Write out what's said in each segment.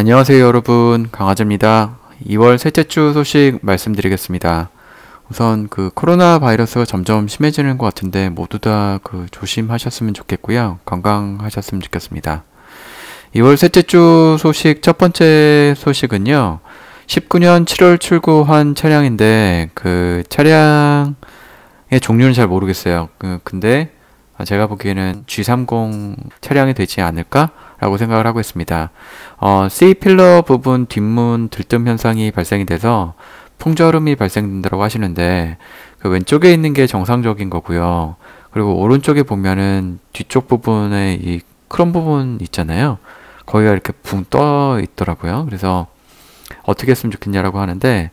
안녕하세요 여러분 강아지입니다 2월 셋째 주 소식 말씀드리겠습니다 우선 그 코로나 바이러스가 점점 심해지는 것 같은데 모두 다 그 조심하셨으면 좋겠고요 건강하셨으면 좋겠습니다 2월 셋째 주 소식 첫 번째 소식은요 19년 7월 출고한 차량인데 그 차량의 종류는 잘 모르겠어요 그 근데 아, 제가 보기에는 G30 차량이 되지 않을까? 라고 생각을 하고 있습니다. 어, C 필러 부분 뒷문 들뜸 현상이 발생이 돼서 풍절음이 발생된다고 하시는데 그 왼쪽에 있는 게 정상적인 거고요. 그리고 오른쪽에 보면은 뒤쪽 부분에 이 크롬 부분 있잖아요. 거기가 이렇게 붕 떠 있더라고요. 그래서 어떻게 했으면 좋겠냐라고 하는데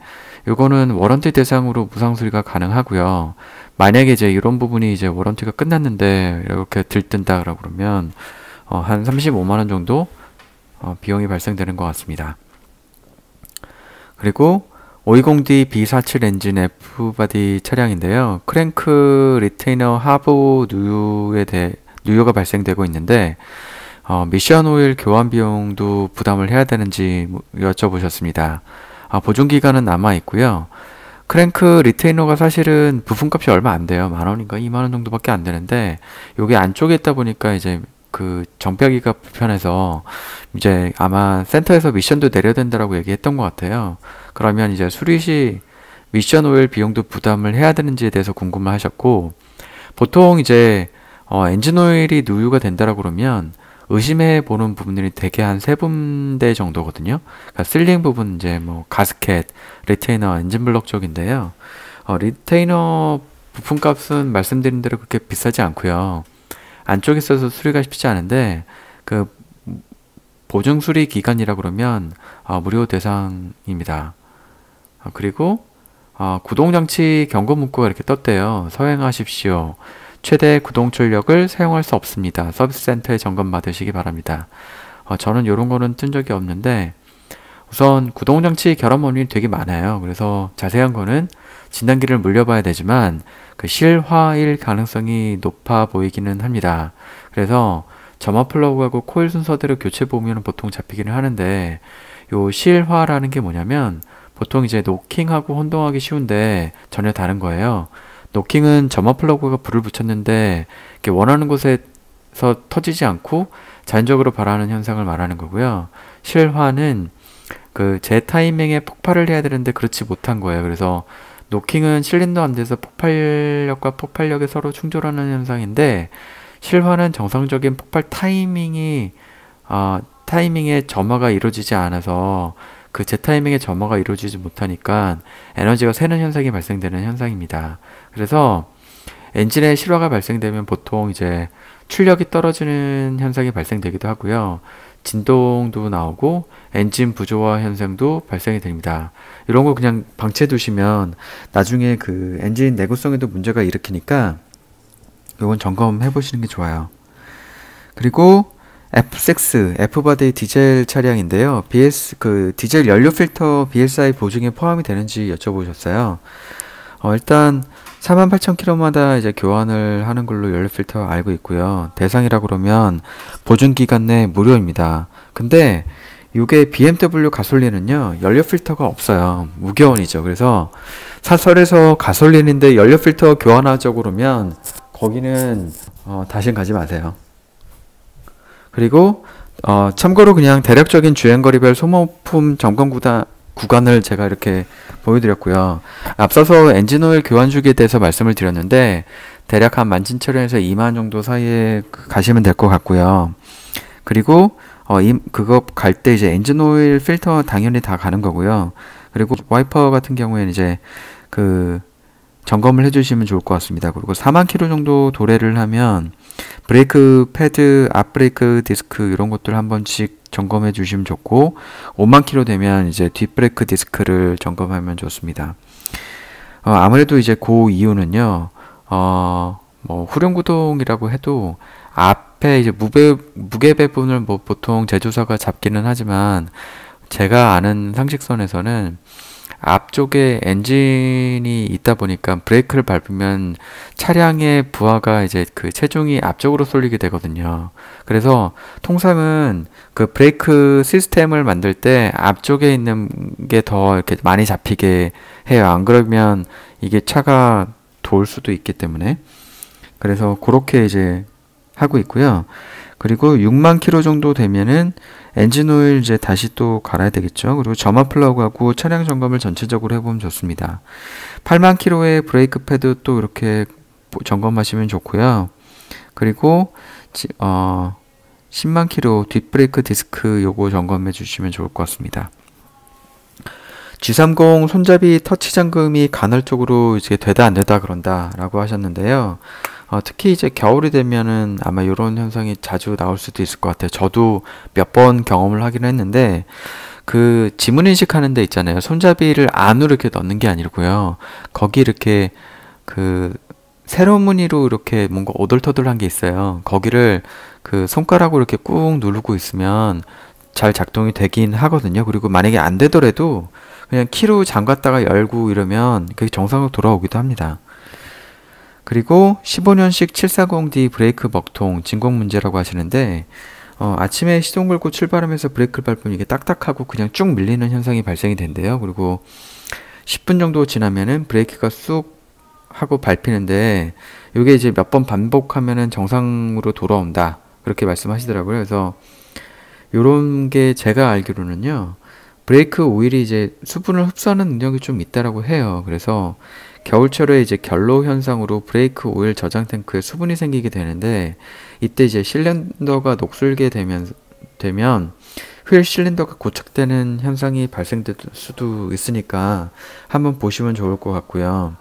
요거는 워런티 대상으로 무상 수리가 가능하고요. 만약에 이제 이런 부분이 이제 워런티가 끝났는데 이렇게 들뜬다고 그러면 어, 한 35만 원 정도 어, 비용이 발생되는 것 같습니다. 그리고 520D B47 엔진 F바디 차량인데요. 크랭크 리테이너 하부 누유에 대해 누유가 발생되고 있는데 어, 미션 오일 교환 비용도 부담을 해야 되는지 뭐 여쭤보셨습니다. 아, 보증기간은 남아있고요. 크랭크 리테이너가 사실은 부품값이 얼마 안 돼요. 만 원인가 2만 원 정도밖에 안 되는데 여기 안쪽에 있다 보니까 이제 그 정비하기가 불편해서 이제 아마 센터에서 미션도 내려야 된다라고 얘기했던 것 같아요. 그러면 이제 수리 시 미션 오일 비용도 부담을 해야 되는지에 대해서 궁금하셨고 보통 이제 어 엔진 오일이 누유가 된다라고 그러면 의심해 보는 부분들이 대개 한 세 군데 정도거든요. 그러니까 슬링 부분 이제 뭐 가스켓, 리테이너, 엔진 블럭 쪽인데요. 어, 리테이너 부품 값은 말씀드린 대로 그렇게 비싸지 않고요. 안쪽에 있어서 수리가 쉽지 않은데 그 보증 수리 기간이라 그러면 어, 무료 대상입니다. 어, 그리고 어, 구동장치 경고 문구가 이렇게 떴대요. 서행하십시오. 최대 구동출력을 사용할 수 없습니다. 서비스 센터에 점검 받으시기 바랍니다. 어, 저는 이런 거는 뜬 적이 없는데 우선 구동장치 결합 원인이 되게 많아요. 그래서 자세한 거는 진단기를 물려봐야 되지만 그 실화일 가능성이 높아 보이기는 합니다. 그래서 점화 플러그하고 코일 순서대로 교체 보면 보통 잡히기는 하는데 요 실화라는 게 뭐냐면 보통 이제 노킹하고 혼동하기 쉬운데 전혀 다른 거예요. 노킹은 점화 플러그가 불을 붙였는데 원하는 곳에서 터지지 않고 자연적으로 발화하는 현상을 말하는 거고요. 실화는 그 제 타이밍에 폭발을 해야 되는데 그렇지 못한 거예요. 그래서 노킹은 실린더 안에서 폭발력과 폭발력이 서로 충돌하는 현상인데 실화는 정상적인 폭발 타이밍이 어, 타이밍에 점화가 이루어지지 않아서 그 재타이밍의 점화가 이루어지지 못하니까 에너지가 새는 현상이 발생되는 현상입니다. 그래서 엔진의 실화가 발생되면 보통 이제 출력이 떨어지는 현상이 발생되기도 하고요. 진동도 나오고 엔진 부조화 현상도 발생이 됩니다. 이런 거 그냥 방치해 두시면 나중에 그 엔진 내구성에도 문제가 일으키니까 이건 점검해 보시는 게 좋아요. 그리고 F6, F바디 디젤 차량인데요. BS, 그, 디젤 연료 필터 BSI 보증에 포함이 되는지 여쭤보셨어요. 어, 일단, 48,000km마다 이제 교환을 하는 걸로 연료 필터 알고 있고요. 대상이라 그러면 보증 기간 내 무료입니다. 근데 이게 BMW 가솔린은요. 연료 필터가 없어요. 무교원이죠 그래서 사설에서 가솔린인데 연료 필터 교환하자고 그러면 거기는 어, 다신 가지 마세요. 그리고 어, 참고로 그냥 대략적인 주행거리별 소모품 점검 구간, 구간을 제가 이렇게 보여드렸고요. 앞서서 엔진오일 교환 주기에 대해서 말씀을 드렸는데 대략 한 만진 차량에서 2만 정도 사이에 그 가시면 될 것 같고요. 그리고 어, 이, 그거 갈 때 이제 엔진오일 필터 당연히 다 가는 거고요. 그리고 와이퍼 같은 경우에는 이제 그 점검을 해주시면 좋을 것 같습니다. 그리고 4만 킬로 정도 도래를 하면 브레이크 패드, 앞브레이크 디스크 이런 것들 한 번씩 점검해 주시면 좋고 5만 킬로 되면 이제 뒷브레이크 디스크를 점검하면 좋습니다. 어, 아무래도 이제 그 이유는요. 어, 뭐 후륜구동이라고 해도 앞에 이제 무게 무게 배분을 뭐 보통 제조사가 잡기는 하지만 제가 아는 상식선에서는 앞쪽에 엔진이 있다 보니까 브레이크를 밟으면 차량의 부하가 이제 그 체중이 앞쪽으로 쏠리게 되거든요. 그래서 통상은 그 브레이크 시스템을 만들 때 앞쪽에 있는 게 더 이렇게 많이 잡히게 해요. 안 그러면 이게 차가 돌 수도 있기 때문에 그래서 그렇게 이제 하고 있고요. 그리고 6만 킬로 정도 되면은 엔진 오일 이제 다시 또 갈아야 되겠죠. 그리고 점화 플러그하고 차량 점검을 전체적으로 해보면 좋습니다. 8만 킬로의 브레이크 패드 또 이렇게 점검하시면 좋고요. 그리고 어 10만 킬로 뒷브레이크 디스크 요거 점검해 주시면 좋을 것 같습니다. G30 손잡이 터치 잠금이 간헐적으로 이제 되다 안 되다 그런다라고 하셨는데요. 어, 특히 이제 겨울이 되면은 아마 이런 현상이 자주 나올 수도 있을 것 같아요. 저도 몇 번 경험을 하긴 했는데 그 지문 인식하는 데 있잖아요. 손잡이를 안으로 이렇게 넣는 게 아니고요. 거기 이렇게 그 세로 무늬로 이렇게 뭔가 오돌토돌한 게 있어요. 거기를 그 손가락으로 이렇게 꾹 누르고 있으면 잘 작동이 되긴 하거든요. 그리고 만약에 안 되더라도 그냥 키로 잠갔다가 열고 이러면 그게 정상으로 돌아오기도 합니다. 그리고 15년식 740D 브레이크 먹통 진공 문제라고 하시는데 어, 아침에 시동 걸고 출발하면서 브레이크를 밟으면 이게 딱딱하고 그냥 쭉 밀리는 현상이 발생이 된대요. 그리고 10분 정도 지나면은 브레이크가 쑥 하고 밟히는데 이게 이제 몇 번 반복하면은 정상으로 돌아온다. 그렇게 말씀하시더라고요. 그래서 요런 게 제가 알기로는요. 브레이크 오일이 이제 수분을 흡수하는 능력이 좀 있다라고 해요. 그래서 겨울철에 이제 결로 현상으로 브레이크 오일 저장 탱크에 수분이 생기게 되는데 이때 이제 실린더가 녹슬게 되면 되면 휠 실린더가 고착되는 현상이 발생될 수도 있으니까 한번 보시면 좋을 것 같고요.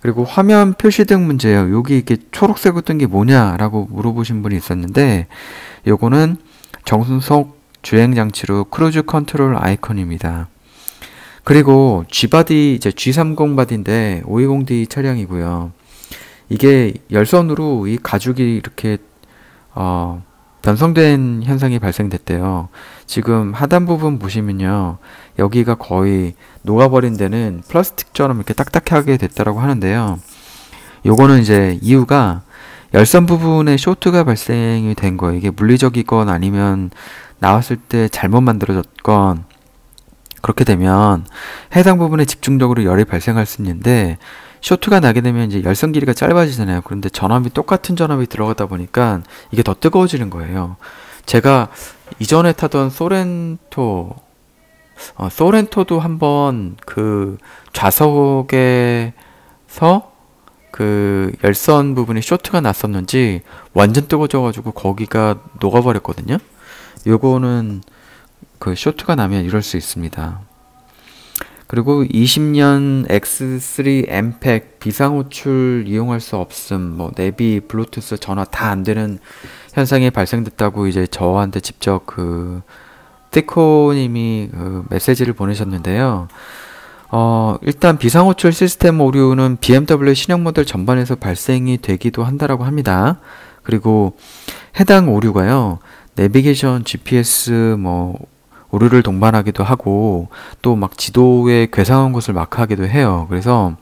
그리고 화면 표시등 문제요. 여기 이렇게 초록색으로 뜬게 뭐냐라고 물어보신 분이 있었는데 요거는 정순속 주행 장치로 크루즈 컨트롤 아이콘입니다. 그리고 G바디 이제 G30 바디인데 520D 차량이고요. 이게 열선으로 이 가죽이 이렇게 어 변성된 현상이 발생됐대요. 지금 하단 부분 보시면요. 여기가 거의 녹아버린 데는 플라스틱처럼 이렇게 딱딱하게 됐다라고 하는데요. 요거는 이제 이유가 열선 부분에 쇼트가 발생이 된 거예요. 이게 물리적이건 아니면 나왔을 때 잘못 만들어졌건 그렇게 되면 해당 부분에 집중적으로 열이 발생할 수 있는데 쇼트가 나게 되면 이제 열선 길이가 짧아지잖아요. 그런데 전압이 똑같은 전압이 들어가다 보니까 이게 더 뜨거워지는 거예요. 제가 이전에 타던 소렌토 어, 소렌토도 한번 그 좌석에서 그 열선 부분이 쇼트가 났었는지 완전 뜨거워져가지고 거기가 녹아버렸거든요. 요거는 그 쇼트가 나면 이럴 수 있습니다. 그리고 20년 X3 엠팩 비상 호출 이용할 수 없음, 뭐 내비, 블루투스, 전화 다 안 되는 현상이 발생됐다고 이제 저한테 직접 그 티코님이 그 메시지를 보내셨는데요. 어, 일단 비상 호출 시스템 오류는 BMW 신형 모델 전반에서 발생이 되기도 한다라고 합니다. 그리고 해당 오류가요. 내비게이션, GPS, 뭐 오류를 동반하기도 하고 또 막 지도에 괴상한 것을 마크하기도 해요. 그래서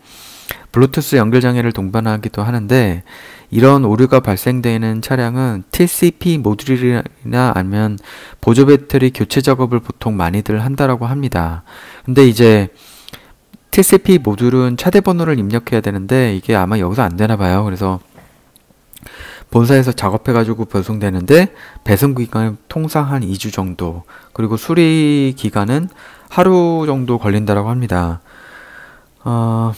블루투스 연결 장애를 동반하기도 하는데 이런 오류가 발생되는 차량은 TCP 모듈이나 아니면 보조 배터리 교체 작업을 보통 많이들 한다라고 합니다. 근데 이제 TCP 모듈은 차대 번호를 입력해야 되는데 이게 아마 여기서 안 되나 봐요. 그래서 본사에서 작업해가지고 배송되는데 배송 기간은 통상 한 2주 정도, 그리고 수리 기간은 하루 정도 걸린다라고 합니다. 어,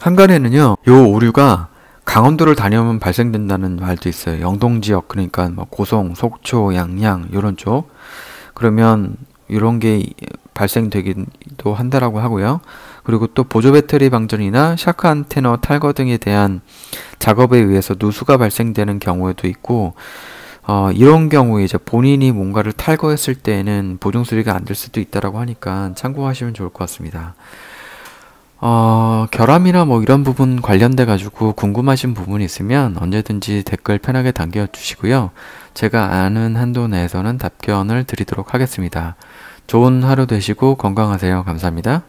한간에는요, 요 오류가 강원도를 다녀오면 발생된다는 말도 있어요. 영동 지역, 그러니까 뭐 고성, 속초, 양양, 요런 쪽. 그러면 이런 게 발생되기도 한다라고 하고요. 그리고 또 보조 배터리 방전이나 샤크 안테너 탈거 등에 대한 작업에 의해서 누수가 발생되는 경우에도 있고 어, 이런 경우에 이제 본인이 뭔가를 탈거했을 때에는 보증 수리가 안 될 수도 있다라고 하니까 참고하시면 좋을 것 같습니다. 어, 결함이나 뭐 이런 부분 관련돼 가지고 궁금하신 부분이 있으면 언제든지 댓글 편하게 당겨 주시고요. 제가 아는 한도 내에서는 답변을 드리도록 하겠습니다. 좋은 하루 되시고 건강하세요. 감사합니다.